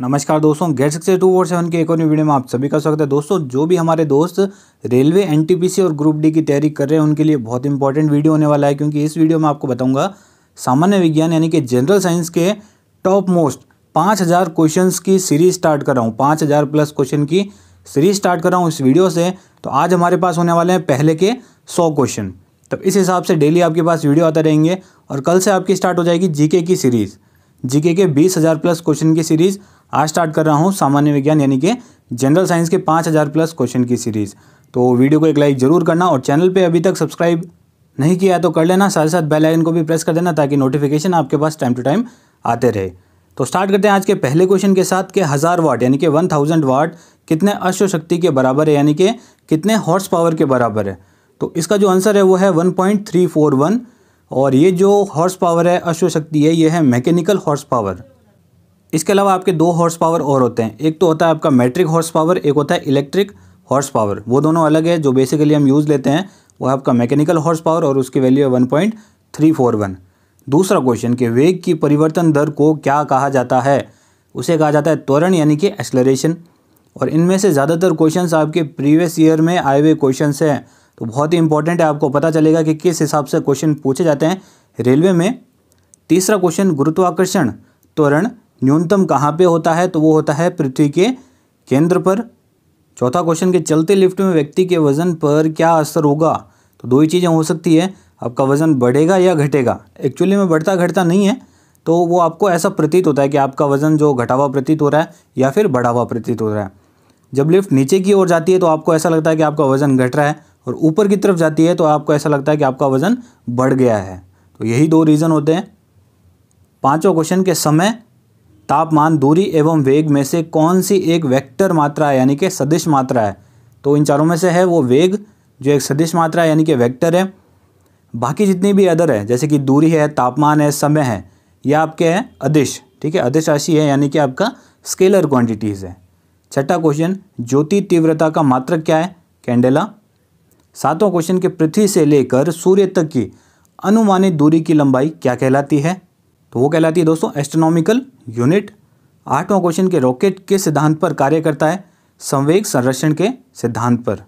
नमस्कार दोस्तों गेट सिक्स टू फोर सेवन के एक और वीडियो में आप सभी का स्वागत है दोस्तों जो भी हमारे दोस्त रेलवे एनटीपीसी और ग्रुप डी की तैयारी कर रहे हैं उनके लिए बहुत इंपॉर्टेंट वीडियो होने वाला है क्योंकि इस वीडियो में आपको बताऊंगा सामान्य विज्ञान यानी कि जनरल साइंस के टॉप मोस्ट पाँच हज़ार क्वेश्चन की सीरीज स्टार्ट कर रहा हूँ पाँच हज़ार प्लस क्वेश्चन की सीरीज स्टार्ट कर रहा हूँ इस वीडियो से तो आज हमारे पास होने वाले हैं पहले के सौ क्वेश्चन तो इस हिसाब से डेली आपके पास वीडियो आते रहेंगे और कल से आपकी स्टार्ट हो जाएगी जीके की सीरीज़ जीके के बीस हज़ार प्लस क्वेश्चन की सीरीज़ आज स्टार्ट कर रहा हूँ सामान्य विज्ञान यानी कि जनरल साइंस के पाँच हज़ार प्लस क्वेश्चन की सीरीज़ तो वीडियो को एक लाइक ज़रूर करना और चैनल पे अभी तक सब्सक्राइब नहीं किया तो कर लेना साथ साथ बेल आइकन को भी प्रेस कर देना ताकि नोटिफिकेशन आपके पास टाइम टू टाइम आते रहे तो स्टार्ट करते हैं आज के पहले क्वेश्चन के साथ कि हज़ार वाट यानी कि वन थाउजेंड वाट कितने अश्व शक्ति के बराबर है यानी कि कितने हॉर्स पावर के बराबर है तो इसका जो आंसर है वो है one point three four one और ये जो हॉर्स पावर है अश्व शक्ति है ये है मैकेनिकल हॉर्स पावर इसके अलावा आपके दो हॉर्स पावर और होते हैं एक तो होता है आपका मैट्रिक हॉर्स पावर एक होता है इलेक्ट्रिक हॉर्स पावर वो दोनों अलग है जो बेसिकली हम यूज़ लेते हैं वो आपका मैकेनिकल हॉर्स पावर और उसकी वैल्यू है one point three four one दूसरा क्वेश्चन कि वेग की परिवर्तन दर को क्या कहा जाता है उसे कहा जाता है त्वरण यानी कि एक्सलरेशन और इनमें से ज़्यादातर क्वेश्चन आपके प्रीवियस ईयर में आए हुए क्वेश्चन हैं तो बहुत ही इंपॉर्टेंट है आपको पता चलेगा कि किस हिसाब से क्वेश्चन पूछे जाते हैं रेलवे में तीसरा क्वेश्चन गुरुत्वाकर्षण त्वरण न्यूनतम कहाँ पे होता है तो वो होता है पृथ्वी के केंद्र पर चौथा क्वेश्चन के चलते लिफ्ट में व्यक्ति के वजन पर क्या असर होगा तो दो ही चीज़ें हो सकती है आपका वजन बढ़ेगा या घटेगा एक्चुअली में बढ़ता घटता नहीं है तो वो आपको ऐसा प्रतीत होता है कि आपका वजन जो घटा हुआ प्रतीत हो रहा है या फिर बढ़ा हुआ प्रतीत हो रहा है जब लिफ्ट नीचे की ओर जाती है तो आपको ऐसा लगता है कि आपका वजन घट रहा है और ऊपर की तरफ जाती है तो आपको ऐसा लगता है कि आपका वजन बढ़ गया है तो यही दो रीज़न होते हैं पाँचों क्वेश्चन के समय तापमान दूरी एवं वेग में से कौन सी एक वेक्टर मात्रा है यानी कि सदिश मात्रा है तो इन चारों में से है वो वेग जो एक सदिश मात्रा है यानी कि वेक्टर है बाकी जितनी भी अदर है जैसे कि दूरी है तापमान है समय है यह आपके हैं अदिश ठीक है अदिश राशि है यानी कि आपका स्केलर क्वांटिटीज़ है छठा क्वेश्चन ज्योति तीव्रता का मात्रक क्या है कैंडेला सातवां क्वेश्चन के पृथ्वी से लेकर सूर्य तक की अनुमानित दूरी की लंबाई क्या कहलाती है तो वो कहलाती है दोस्तों एस्ट्रोनॉमिकल यूनिट आठवां क्वेश्चन के रॉकेट के सिद्धांत पर कार्य करता है संवेग संरक्षण के सिद्धांत पर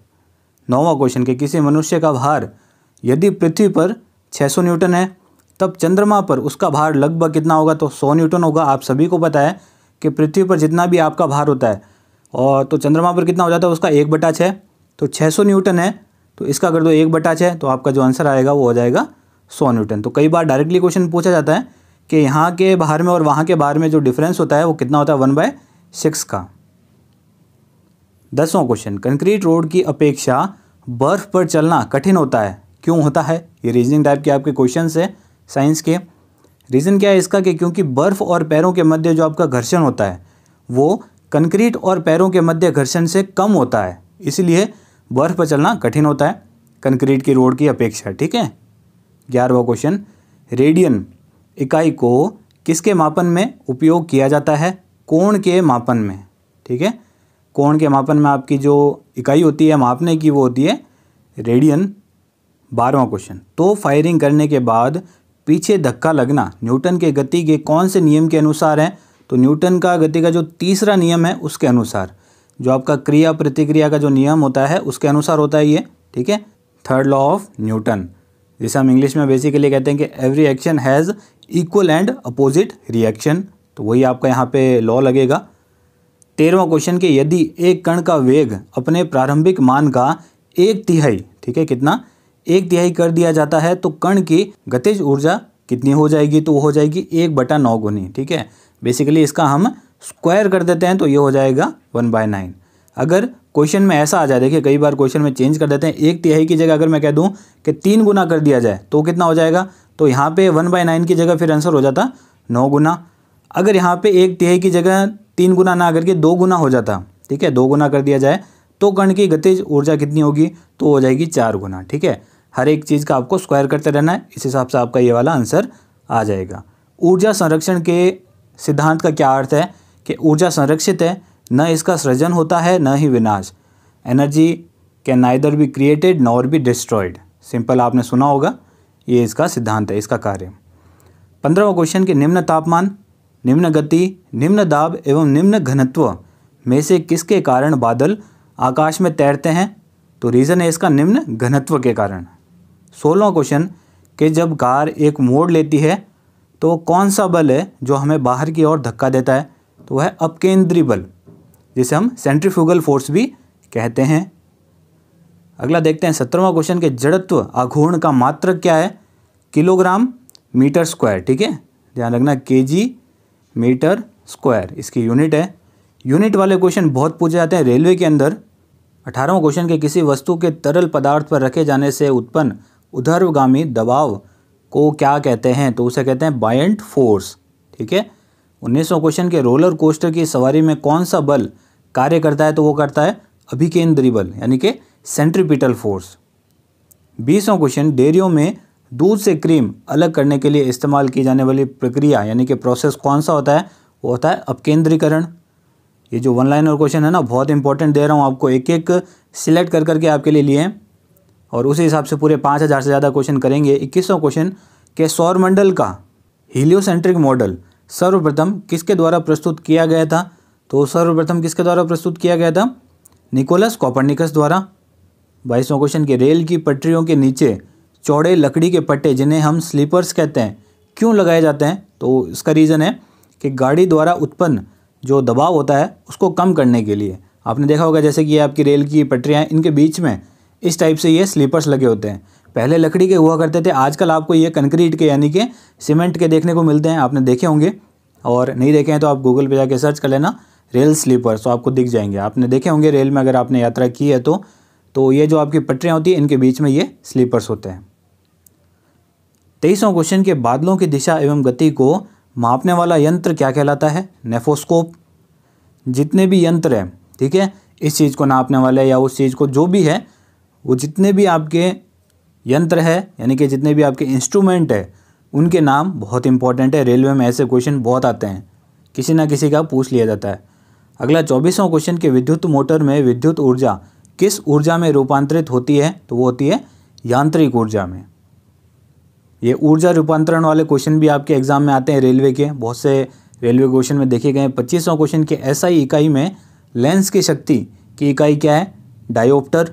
नौवा क्वेश्चन के किसी मनुष्य का भार यदि पृथ्वी पर 600 न्यूटन है तब चंद्रमा पर उसका भार लगभग कितना होगा तो 100 न्यूटन होगा आप सभी को पता है कि पृथ्वी पर जितना भी आपका भार होता है और तो चंद्रमा पर कितना हो जाता है उसका एक बटा छः तो सौ न्यूटन है तो इसका अगर दो एक बटा छः तो आपका जो आंसर आएगा वो हो जाएगा सौ न्यूटन तो कई बार डायरेक्टली क्वेश्चन पूछा जाता है कि यहाँ के बाहर में और वहाँ के बाहर में जो डिफरेंस होता है वो कितना होता है वन बाय सिक्स का दसवां क्वेश्चन कंक्रीट रोड की अपेक्षा बर्फ पर चलना कठिन होता है क्यों होता है ये रीजनिंग टाइप के आपके क्वेश्चन है साइंस के रीज़न क्या है इसका कि क्योंकि बर्फ़ और पैरों के मध्य जो आपका घर्षण होता है वो कंक्रीट और पैरों के मध्य घर्षण से कम होता है इसलिए बर्फ पर चलना कठिन होता है कंक्रीट की रोड की अपेक्षा ठीक है ग्यारहवा क्वेश्चन रेडियन इकाई को किसके मापन में उपयोग किया जाता है कोण के मापन में ठीक है कोण के मापन में आपकी जो इकाई होती है मापने की वो होती है रेडियन बारहवा क्वेश्चन तो फायरिंग करने के बाद पीछे धक्का लगना न्यूटन के गति के कौन से नियम के अनुसार है तो न्यूटन का गति का जो तीसरा नियम है उसके अनुसार जो आपका क्रिया प्रतिक्रिया का जो नियम होता है उसके अनुसार होता है ये ठीक है थर्ड लॉ ऑफ न्यूटन जिसे हम इंग्लिश में बेसिकली कहते हैं कि every action has equal and opposite reaction तो वही आपका यहाँ पे लॉ लगेगा तेरहवा क्वेश्चन के यदि एक कण का वेग अपने प्रारंभिक मान का एक तिहाई ठीक है कितना एक तिहाई कर दिया जाता है तो कण की गतिज ऊर्जा कितनी हो जाएगी तो वो हो जाएगी एक बटा नौ गुनी ठीक है बेसिकली इसका हम स्क्वायर कर देते हैं तो ये हो जाएगा वन बाय नाइन अगर क्वेश्चन में ऐसा आ जाए देखिए कई बार क्वेश्चन में चेंज कर देते हैं एक तिहाई की जगह अगर मैं कह दूं कि तीन गुना कर दिया जाए तो कितना हो जाएगा तो यहाँ पे वन बाई नाइन की जगह फिर आंसर हो जाता नौ गुना अगर यहाँ पे एक तिहाई की जगह तीन गुना ना करके दो गुना हो जाता ठीक है दो गुना कर दिया जाए तो कण की गतिज ऊर्जा कितनी होगी तो हो जाएगी चार गुना ठीक है हर एक चीज़ का आपको स्क्वायर करते रहना है इस हिसाब से आपका ये वाला आंसर आ जाएगा ऊर्जा संरक्षण के सिद्धांत का क्या अर्थ है कि ऊर्जा संरक्षित है न इसका सृजन होता है न ही विनाश energy can neither be created nor be destroyed simple आपने सुना होगा ये इसका सिद्धांत है इसका कार्य पंद्रहवा क्वेश्चन के निम्न तापमान निम्न गति निम्न दाब एवं निम्न घनत्व में से किसके कारण बादल आकाश में तैरते हैं तो रीज़न है इसका निम्न घनत्व के कारण सोलहवा क्वेश्चन कि जब कार एक मोड़ लेती है तो कौन सा बल है जो हमें बाहर की ओर धक्का देता है तो वह अपकेंद्री बल जिसे हम सेंट्रीफ्यूगल फोर्स भी कहते हैं अगला देखते हैं सत्रहवा क्वेश्चन के जड़त्व आघूर्ण का मात्र क्या है किलोग्राम मीटर स्क्वायर ठीक है ध्यान रखना के जी मीटर स्क्वायर इसकी यूनिट है यूनिट वाले क्वेश्चन बहुत पूछे जाते हैं रेलवे के अंदर अठारहवा क्वेश्चन के किसी वस्तु के तरल पदार्थ पर रखे जाने से उत्पन्न उधर्वगामी दबाव को क्या कहते हैं तो उसे कहते हैं बायंट फोर्स ठीक है उन्नीसवा क्वेश्चन के रोलर कोस्टर की सवारी में कौन सा बल कार्य करता है तो वो करता है अभिकेंद्री बल यानी कि सेंट्रीपिटल फोर्स बीसवा क्वेश्चन डेयरियों में दूध से क्रीम अलग करने के लिए इस्तेमाल की जाने वाली प्रक्रिया यानी कि प्रोसेस कौन सा होता है वो होता है अपकेंद्रीकरण ये जो वन लाइन और क्वेश्चन है ना बहुत इंपॉर्टेंट दे रहा हूँ आपको एक एक सिलेक्ट कर करके आपके लिए लिए और उसी हिसाब से पूरे पाँच हज़ार से ज़्यादा क्वेश्चन करेंगे इक्कीसों क्वेश्चन के सौरमंडल का हीलियोसेंट्रिक मॉडल सर्वप्रथम किसके द्वारा प्रस्तुत किया गया था तो सर्वप्रथम किसके द्वारा प्रस्तुत किया गया था निकोलस कॉपरनिकस द्वारा बाईसवां क्वेश्चन के रेल की पटरियों के नीचे चौड़े लकड़ी के पट्टे जिन्हें हम स्लीपर्स कहते हैं क्यों लगाए जाते हैं तो इसका रीज़न है कि गाड़ी द्वारा उत्पन्न जो दबाव होता है उसको कम करने के लिए आपने देखा होगा जैसे कि ये आपकी रेल की पटरियाँ हैं इनके बीच में इस टाइप से ये स्लीपर्स लगे होते हैं पहले लकड़ी के हुआ करते थे आजकल आपको ये कंक्रीट के यानी कि सीमेंट के देखने को मिलते हैं आपने देखे होंगे और नहीं देखे हैं तो आप गूगल पर जाके सर्च कर लेना रेल स्लीपर सो आपको दिख जाएंगे आपने देखे होंगे रेल में अगर आपने यात्रा की है तो तो ये जो आपकी पटरियाँ होती हैं इनके बीच में ये स्लीपर्स होते हैं तेईसवा क्वेश्चन के बादलों की दिशा एवं गति को मापने वाला यंत्र क्या कहलाता है नेफोस्कोप जितने भी यंत्र हैं ठीक है इस चीज़ को नापने वाले या उस चीज़ को जो भी है वो जितने भी आपके यंत्र है यानी कि जितने भी आपके इंस्ट्रूमेंट है उनके नाम बहुत इंपॉर्टेंट है रेलवे में ऐसे क्वेश्चन बहुत आते हैं किसी ना किसी का पूछ लिया जाता है अगला चौबीसवां क्वेश्चन के विद्युत मोटर में विद्युत ऊर्जा किस ऊर्जा में रूपांतरित होती है तो वो होती है यांत्रिक ऊर्जा में ये ऊर्जा रूपांतरण वाले क्वेश्चन भी आपके एग्जाम में आते हैं रेलवे के बहुत से रेलवे क्वेश्चन में देखे गए पच्चीसवां क्वेश्चन के ऐसा ही इकाई में लेंस की शक्ति की इकाई क्या है डायोप्टर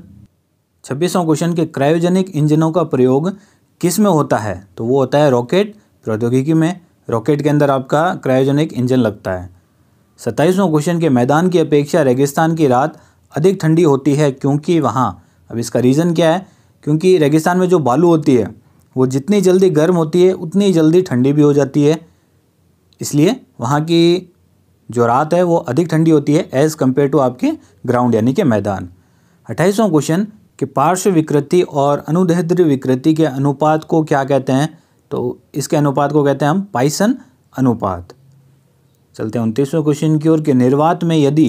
छब्बीसवां क्वेश्चन के क्रायोजेनिक इंजनों का प्रयोग किस में होता है तो वो होता है रॉकेट प्रौद्योगिकी में रॉकेट के अंदर आपका क्रायोजेनिक इंजन लगता है सत्ताईसवें क्वेश्चन के मैदान की अपेक्षा रेगिस्तान की रात अधिक ठंडी होती है क्योंकि वहाँ अब इसका रीज़न क्या है क्योंकि रेगिस्तान में जो बालू होती है वो जितनी जल्दी गर्म होती है उतनी जल्दी ठंडी भी हो जाती है इसलिए वहाँ की जो रात है वो अधिक ठंडी होती है एज़ कम्पेयर टू आपके ग्राउंड यानी कि मैदान अट्ठाईसवां क्वेश्चन कि पार्श्व विकृति और अनुदहद्र विकृति के अनुपात को क्या कहते हैं तो इसके अनुपात को कहते हैं हम पाइसन अनुपात चलते हैं उनतीसवें क्वेश्चन की ओर कि निर्वात में यदि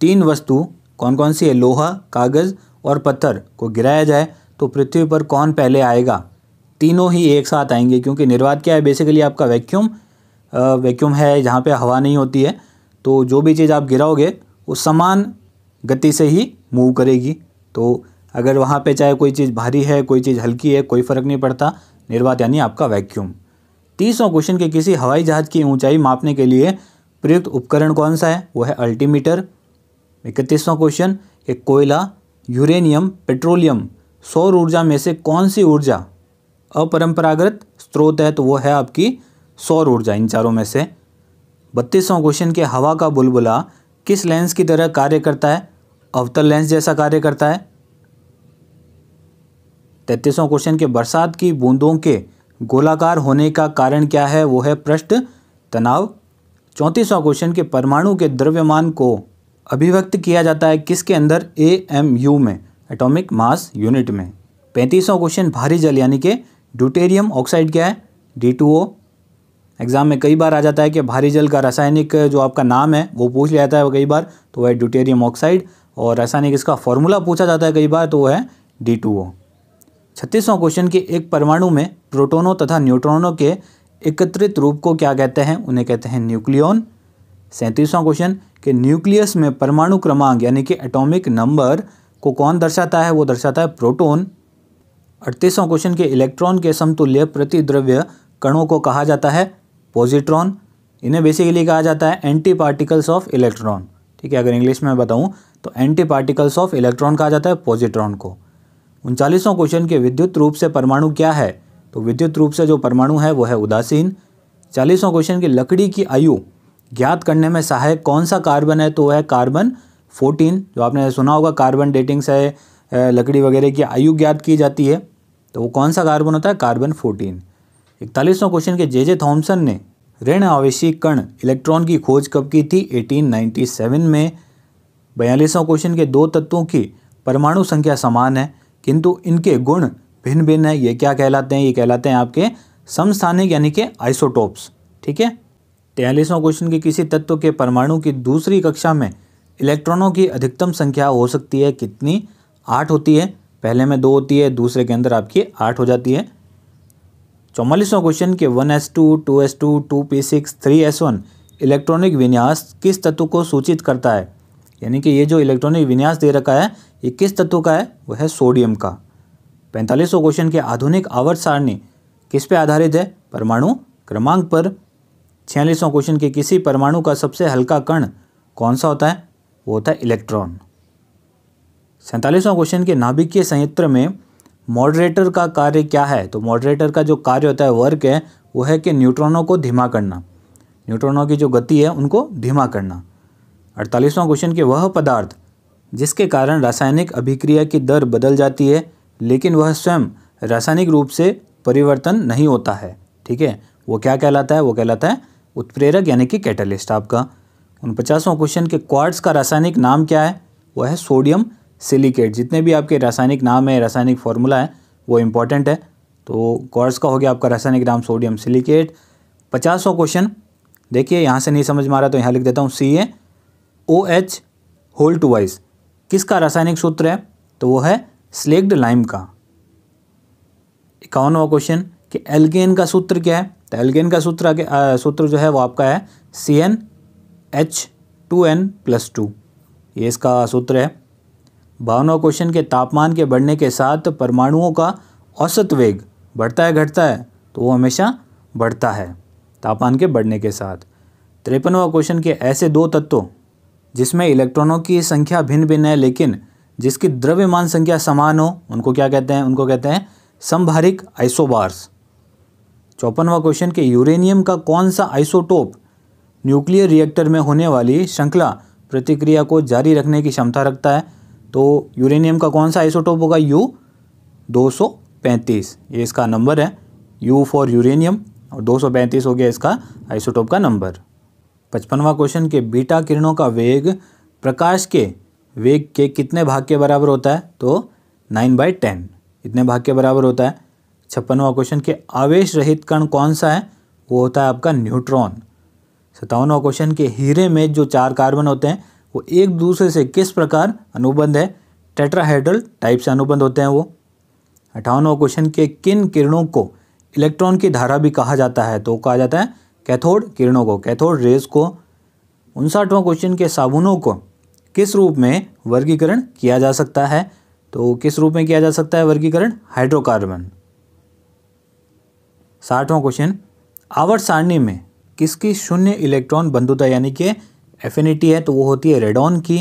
तीन वस्तु कौन कौन सी है लोहा कागज़ और पत्थर को गिराया जाए तो पृथ्वी पर कौन पहले आएगा तीनों ही एक साथ आएंगे क्योंकि निर्वात क्या है बेसिकली आपका वैक्यूम वैक्यूम है जहाँ पे हवा नहीं होती है तो जो भी चीज़ आप गिराओगे वो समान गति से ही मूव करेगी तो अगर वहाँ पे चाहे कोई चीज़ भारी है कोई चीज़ हल्की है कोई फ़र्क नहीं पड़ता निर्वात यानी आपका वैक्यूम तीसों क्वेश्चन के किसी हवाई जहाज़ की ऊंचाई मापने के लिए प्रयुक्त उपकरण कौन सा है वो है अल्टीमीटर इकतीसवां क्वेश्चन कि कोयला यूरेनियम पेट्रोलियम सौर ऊर्जा में से कौन सी ऊर्जा अपरंपरागत स्रोत है तो वो है आपकी सौर ऊर्जा इन चारों में से बत्तीसवां क्वेश्चन के हवा का बुलबुला किस लेंस की तरह कार्य करता है अवतल लेंस जैसा कार्य करता है तैतीसवां क्वेश्चन के बरसात की बूंदों के गोलाकार होने का कारण क्या है वो है पृष्ठ तनाव चौंतीसवां क्वेश्चन के परमाणु के द्रव्यमान को अभिव्यक्त किया जाता है किसके अंदर ए एम यू में एटॉमिक मास यूनिट में पैंतीसवां क्वेश्चन भारी जल यानी कि ड्यूटेरियम ऑक्साइड क्या है डी टू ओ एग्जाम में कई बार आ जाता है कि भारी जल का रासायनिक जो आपका नाम है वो पूछ लिया जाता है कई बार तो वह ड्यूटेरियम ऑक्साइड और रासायनिक इसका फॉर्मूला पूछा जाता है कई बार तो वह है डी टू ओ छत्तीसवां क्वेश्चन के एक परमाणु में प्रोटोनों तथा न्यूट्रॉनों के एकत्रित रूप को क्या कहते हैं उन्हें कहते हैं न्यूक्लियन सैंतीसवां क्वेश्चन कि न्यूक्लियस में परमाणु क्रमांक यानी कि एटॉमिक नंबर को कौन दर्शाता है वो दर्शाता है प्रोटोन अड़तीसवां क्वेश्चन के इलेक्ट्रॉन के समतुल्य प्रतिद्रव्य कणों को कहा जाता है पॉजिट्रॉन इन्हें बेसिकली कहा जाता है एंटी पार्टिकल्स ऑफ इलेक्ट्रॉन ठीक है अगर इंग्लिश में बताऊं तो एंटी पार्टिकल्स ऑफ इलेक्ट्रॉन कहा जाता है पॉजिट्रॉन को उनचालीसवां क्वेश्चन के विद्युत रूप से परमाणु क्या है तो विद्युत रूप से जो परमाणु है वो है उदासीन चालीसवां क्वेश्चन की लकड़ी की आयु ज्ञात करने में सहायक कौन सा कार्बन है तो वह है कार्बन फोर्टीन जो आपने सुना होगा कार्बन डेटिंग से लकड़ी वगैरह की आयु ज्ञात की जाती है तो वो कौन सा कार्बन होता है कार्बन फोर्टीन इकतालीसवां क्वेश्चन के जे जे थॉम्सन ने ऋण आवेशी कण इलेक्ट्रॉन की खोज कब की थी 1897 में बयालीसवां क्वेश्चन के दो तत्वों की परमाणु संख्या समान है किंतु इनके गुण भिन्न भिन्न है ये क्या कहलाते हैं ये कहलाते हैं आपके समस्थानिक यानी कि आइसोटोप्स ठीक है तैयलीसवां क्वेश्चन के किसी तत्व के परमाणु की दूसरी कक्षा में इलेक्ट्रॉनों की अधिकतम संख्या हो सकती है कितनी आठ होती है पहले में दो होती है दूसरे के अंदर आपकी आठ हो जाती है चौवालीसवां क्वेश्चन के one S two two S two two P six three S one electronic विन्यास किस तत्व को सूचित करता है यानी कि ये जो इलेक्ट्रॉनिक विन्यास दे रखा है ये किस तत्व का है वह है सोडियम का पैंतालीसों क्वेश्चन के आधुनिक आवर्त सारणी किस पर आधारित है परमाणु क्रमांक पर छियालीसों क्वेश्चन के किसी परमाणु का सबसे हल्का कण कौन सा होता है वो होता है इलेक्ट्रॉन सैंतालीसवां क्वेश्चन के नाभिकीय संयंत्र में मॉडरेटर का कार्य क्या है तो मॉडरेटर का जो कार्य होता है वर्क है वो है कि न्यूट्रॉनों को धीमा करना न्यूट्रॉनों की जो गति है उनको धीमा करना अड़तालीसवां क्वेश्चन के वह पदार्थ जिसके कारण रासायनिक अभिक्रिया की दर बदल जाती है लेकिन वह स्वयं रासायनिक रूप से परिवर्तन नहीं होता है ठीक है वो क्या कहलाता है वो कहलाता है उत्प्रेरक यानी कि कैटलिस्ट आपका उन पचासों क्वेश्चन के क्वार्ट्स का रासायनिक नाम क्या है वह है सोडियम सिलिकेट जितने भी आपके रासायनिक नाम है रासायनिक फॉर्मूला है वो इम्पॉर्टेंट है तो क्वार्ट्स का हो गया आपका रासायनिक नाम सोडियम सिलिकेट पचासवा क्वेश्चन देखिए यहाँ से नहीं समझ में आ रहा तो यहाँ लिख देता हूँ सी ए ओ एच होल्ट वाइज किसका रासायनिक सूत्र है तो वो है स्लेक्ड लाइम का इक्यावनवा क्वेश्चन कि एल्गेन का सूत्र क्या है तो एल्गेन का सूत्र आगे सूत्र जो है वो आपका है C N H two N plus two ये इसका सूत्र है बावनवा क्वेश्चन के तापमान के बढ़ने के साथ परमाणुओं का औसत वेग बढ़ता है घटता है तो वो हमेशा बढ़ता है तापमान के बढ़ने के साथ तिरपनवा क्वेश्चन के ऐसे दो तत्वों जिसमें इलेक्ट्रॉनों की संख्या भिन्न भिन्न है लेकिन जिसकी द्रव्यमान संख्या समान हो उनको क्या कहते हैं उनको कहते हैं संभारिक आइसोबार्स चौपनवा क्वेश्चन के यूरेनियम का कौन सा आइसोटोप न्यूक्लियर रिएक्टर में होने वाली श्रृंखला प्रतिक्रिया को जारी रखने की क्षमता रखता है तो यूरेनियम का कौन सा आइसोटोप होगा यू 235 ये इसका नंबर है यू फॉर यूरेनियम और 235 हो गया इसका आइसोटोप का नंबर पचपनवा क्वेश्चन के बीटा किरणों का वेग प्रकाश के वेग के कितने भाग के बराबर होता है तो नाइन बाई टेन इतने भाग के बराबर होता है छप्पनवा क्वेश्चन के आवेश रहित कण कौन सा है वो होता है आपका न्यूट्रॉन सत्तावनवा क्वेश्चन के हीरे में जो चार कार्बन होते हैं वो एक दूसरे से किस प्रकार अनुबंध है टेट्राहेड्रल टाइप से अनुबंध होते हैं वो अठावनवा क्वेश्चन के किन किरणों को इलेक्ट्रॉन की धारा भी कहा जाता है तो कहा जाता है कैथोड किरणों को कैथोड रेज को उनसठवा क्वेश्चन के साबुनों को किस रूप में वर्गीकरण किया जा सकता है तो किस रूप में किया जा सकता है वर्गीकरण हाइड्रोकार्बन साठवां क्वेश्चन आवर्त सारणी में किसकी शून्य इलेक्ट्रॉन बंधुता यानी कि एफिनिटी है तो वो होती है रेडॉन की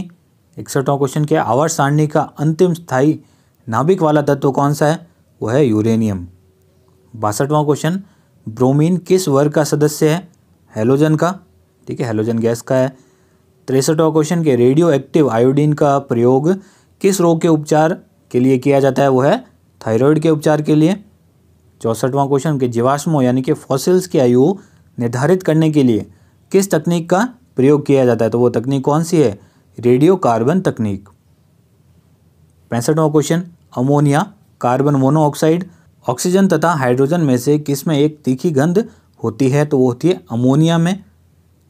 इकसठवां क्वेश्चन क्या आवर्त सारणी का अंतिम स्थायी नाभिक वाला तत्व कौन सा है वो है यूरेनियम बासठवां क्वेश्चन ब्रोमीन किस वर्ग का सदस्य है हेलोजन का ठीक है हेलोजन गैस का है तिरसठवा क्वेश्चन के रेडियो एक्टिव आयोडीन का प्रयोग किस रोग के उपचार के लिए किया जाता है वो है थायराइड के उपचार के लिए चौंसठवां क्वेश्चन के जीवाश्मों यानी कि फॉसिल्स की आयु निर्धारित करने के लिए किस तकनीक का प्रयोग किया जाता है तो वो तकनीक कौन सी है रेडियो कार्बन तकनीक पैंसठवां question ammonia carbon monoxide oxygen तथा हाइड्रोजन में से किस में एक तीखी गंध होती है तो वो होती है अमोनिया में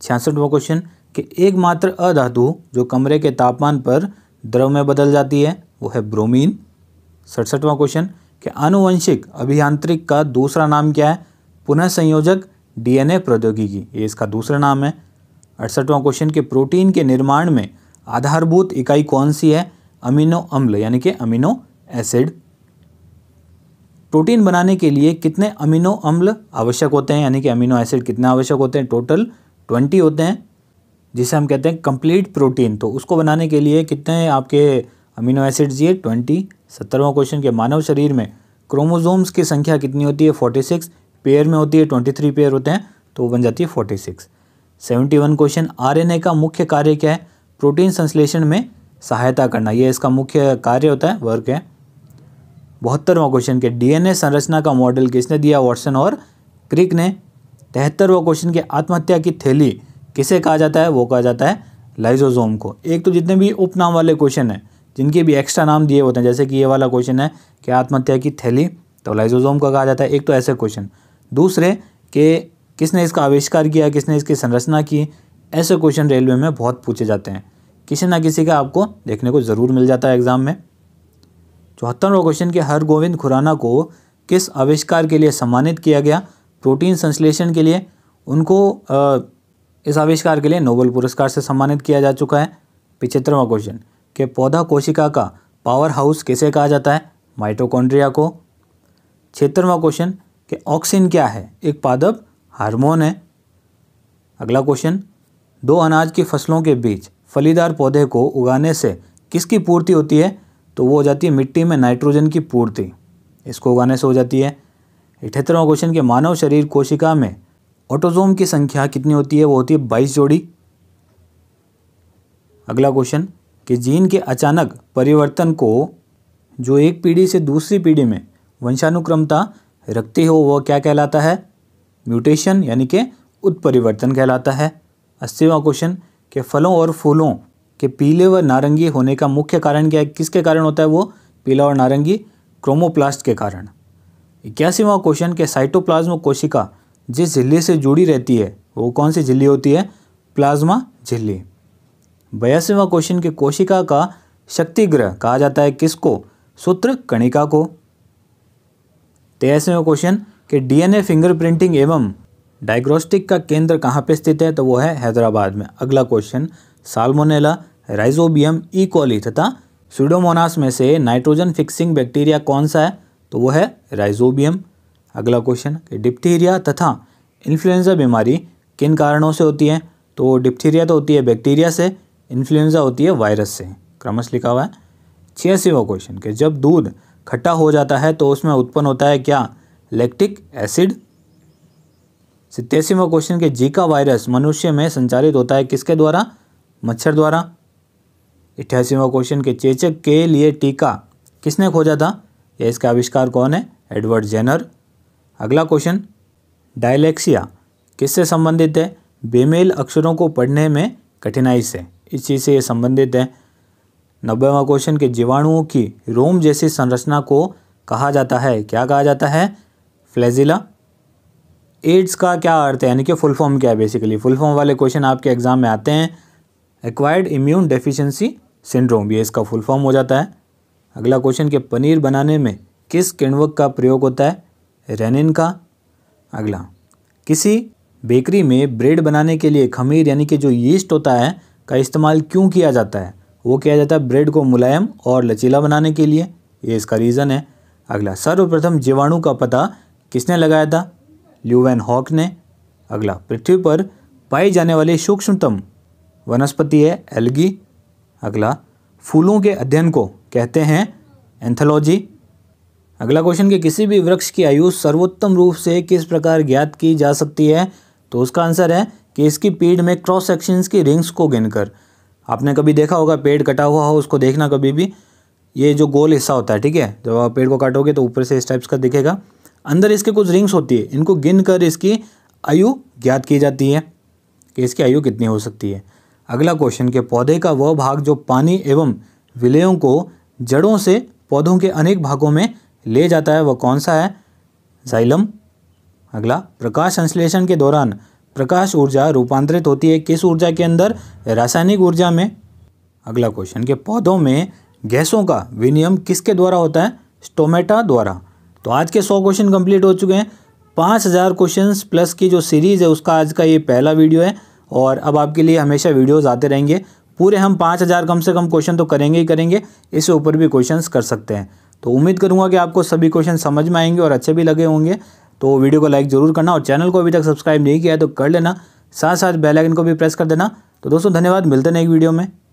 छियासठवा क्वेश्चन कि एकमात्र अधातु जो कमरे के तापमान पर द्रव में बदल जाती है वो है ब्रोमीन सड़सठवां क्वेश्चन कि आनुवंशिक अभियांत्रिक का दूसरा नाम क्या है पुनः संयोजक डीएनए प्रौद्योगिकी ये इसका दूसरा नाम है अड़सठवां क्वेश्चन के प्रोटीन के निर्माण में आधारभूत इकाई कौन सी है अमीनो अम्ल यानी कि अमीनो एसिड प्रोटीन बनाने के लिए कितने अमीनो अम्ल आवश्यक होते हैं यानी कि अमीनो एसिड कितने आवश्यक होते हैं टोटल ट्वेंटी होते हैं जिसे हम कहते हैं कंप्लीट प्रोटीन तो उसको बनाने के लिए कितने आपके अमीनो एसिड्स ये ट्वेंटी सत्तरवा क्वेश्चन के मानव शरीर में क्रोमोजोम्स की संख्या कितनी होती है फोर्टी सिक्स पेयर में होती है ट्वेंटी थ्री पेयर होते हैं तो वो बन जाती है forty six seventy one question RNA का मुख्य कार्य क्या है प्रोटीन संश्लेषण में सहायता करना ये इसका मुख्य कार्य होता है वर्क है बहत्तरवा क्वेश्चन के डीएनए संरचना का मॉडल किसने दिया वॉटसन और क्रिक ने तिहत्तरवा क्वेश्चन के आत्महत्या की थैली किसे कहा जाता है वो कहा जाता है लाइजोजोम को एक तो जितने भी उपनाम वाले क्वेश्चन हैं जिनके भी एक्स्ट्रा नाम दिए होते हैं जैसे कि ये वाला क्वेश्चन है कि आत्महत्या की थैली तो लाइजोजोम का कहा जाता है एक तो ऐसे क्वेश्चन दूसरे कि किसने इसका आविष्कार किया किसने इसकी संरचना की ऐसे क्वेश्चन रेलवे में बहुत पूछे जाते हैं किसी ना किसी का आपको देखने को ज़रूर मिल जाता है एग्ज़ाम में चौहत्तरवा क्वेश्चन के हर गोविंद खुराना को किस आविष्कार के लिए सम्मानित किया गया प्रोटीन संश्लेषण के लिए उनको इस आविष्कार के लिए नोबेल पुरस्कार से सम्मानित किया जा चुका है पिछहत्तरवा क्वेश्चन के पौधा कोशिका का पावर हाउस किसे कहा जाता है माइटोकॉन्ड्रिया को छिहत्तरवा क्वेश्चन कि ऑक्सीन क्या है एक पादप हार्मोन है अगला क्वेश्चन दो अनाज की फसलों के बीच फलीदार पौधे को उगाने से किसकी पूर्ति होती है तो वो हो जाती है मिट्टी में नाइट्रोजन की पूर्ति इसको उगाने से हो जाती है अठहत्तरवा क्वेश्चन के मानव शरीर कोशिका में ऑटोजोम की संख्या कितनी होती है वो होती है बाईस जोड़ी अगला क्वेश्चन कि जीन के अचानक परिवर्तन को जो एक पीढ़ी से दूसरी पीढ़ी में वंशानुक्रमता रखते हो वह क्या कहलाता है म्यूटेशन यानी कि उत्परिवर्तन कहलाता है अस्सीवा क्वेश्चन के फलों और फूलों के पीले व नारंगी होने का मुख्य कारण क्या है किसके कारण होता है वो पीला और नारंगी क्रोमोप्लास्ट के कारण इक्यासीवा क्वेश्चन के साइटोप्लाज्म कोशिका जिस झिल्ली से जुड़ी रहती है वो कौन सी झिल्ली होती है प्लाज्मा झिल्ली बयासीवा क्वेश्चन के कोशिका का शक्तिग्रह कहा जाता है किसको सूत्र कणिका को तेईसवें क्वेश्चन कि डीएनए फिंगरप्रिंटिंग एवं डायग्नोस्टिक का केंद्र कहाँ पे स्थित है तो वो है हैदराबाद में अगला क्वेश्चन साल्मोनेला राइजोबियम ईकोली तथा सुडोमोनास में से नाइट्रोजन फिक्सिंग बैक्टीरिया कौन सा है तो वो है राइजोबियम अगला क्वेश्चन कि डिप्थीरिया तथा इन्फ्लुएंजा बीमारी किन कारणों से होती है तो डिप्थीरिया तो होती है बैक्टीरिया से इन्फ्लुएंजा होती है वायरस से क्रमश लिखा हुआ है छियासीवा क्वेश्चन के जब दूध खट्टा हो जाता है तो उसमें उत्पन्न होता है क्या लैक्टिक एसिड सत्यासीवा क्वेश्चन के जीका वायरस मनुष्य में संचालित होता है किसके द्वारा मच्छर द्वारा अठासीवा क्वेश्चन के चेचक के लिए टीका किसने खोजा था या इसका आविष्कार कौन है एडवर्ड जेनर अगला क्वेश्चन डायलेक्सिया किससे संबंधित है बेमेल अक्षरों को पढ़ने में कठिनाई से इस चीज़ से ये संबंधित है नब्बेवा क्वेश्चन के जीवाणुओं की रोम जैसी संरचना को कहा जाता है क्या कहा जाता है फ्लैजिला एड्स का क्या अर्थ है यानी कि फुल फॉर्म क्या है बेसिकली फुल फॉर्म वाले क्वेश्चन आपके एग्जाम में आते हैं एक्वायर्ड इम्यून डेफिशिएंसी सिंड्रोम ये इसका फुल फॉर्म हो जाता है अगला क्वेश्चन के पनीर बनाने में किस किण्वक का प्रयोग होता है रेनिन का अगला किसी बेकरी में ब्रेड बनाने के लिए खमीर यानी कि जो यीस्ट होता है का इस्तेमाल क्यों किया जाता है वो किया जाता है ब्रेड को मुलायम और लचीला बनाने के लिए ये इसका रीज़न है अगला सर्वप्रथम जीवाणु का पता किसने लगाया था ल्यूवेन हॉक ने अगला पृथ्वी पर पाई जाने वाली सूक्ष्मतम वनस्पति है एल्गी अगला फूलों के अध्ययन को कहते हैं एंथोलॉजी अगला क्वेश्चन कि किसी भी वृक्ष की आयु सर्वोत्तम रूप से किस प्रकार ज्ञात की जा सकती है तो उसका आंसर है कि इसकी पेड़ में क्रॉस सेक्शंस की रिंग्स को गिनकर आपने कभी देखा होगा पेड़ कटा हुआ हो उसको देखना कभी भी ये जो गोल हिस्सा होता है ठीक है जब आप पेड़ को काटोगे तो ऊपर से इस टाइप्स का दिखेगा अंदर इसके कुछ रिंग्स होती है इनको गिन कर इसकी आयु ज्ञात की जाती है कि इसकी आयु कितनी हो सकती है अगला क्वेश्चन के पौधे का वह भाग जो पानी एवं विलयों को जड़ों से पौधों के अनेक भागों में ले जाता है वह कौन सा है जाइलम अगला प्रकाश संश्लेषण के दौरान प्रकाश ऊर्जा रूपांतरित होती है किस ऊर्जा के अंदर रासायनिक ऊर्जा में अगला क्वेश्चन के पौधों में गैसों का विनियम किसके द्वारा होता है स्टोमेटा द्वारा तो आज के सौ क्वेश्चन कंप्लीट हो चुके हैं पाँच हज़ार क्वेश्चन प्लस की जो सीरीज़ है उसका आज का ये पहला वीडियो है और अब आपके लिए हमेशा वीडियोज़ आते रहेंगे पूरे हम पाँच हज़ार कम से कम क्वेश्चन तो करेंगे ही करेंगे इससे ऊपर भी क्वेश्चंस कर सकते हैं तो उम्मीद करूँगा कि आपको सभी क्वेश्चन समझ में आएंगे और अच्छे भी लगे होंगे तो वीडियो को लाइक ज़रूर करना और चैनल को अभी तक सब्सक्राइब नहीं किया है तो कर लेना साथ साथ बेल आइकन को भी प्रेस कर देना तो दोस्तों धन्यवाद मिलते हैं एक वीडियो में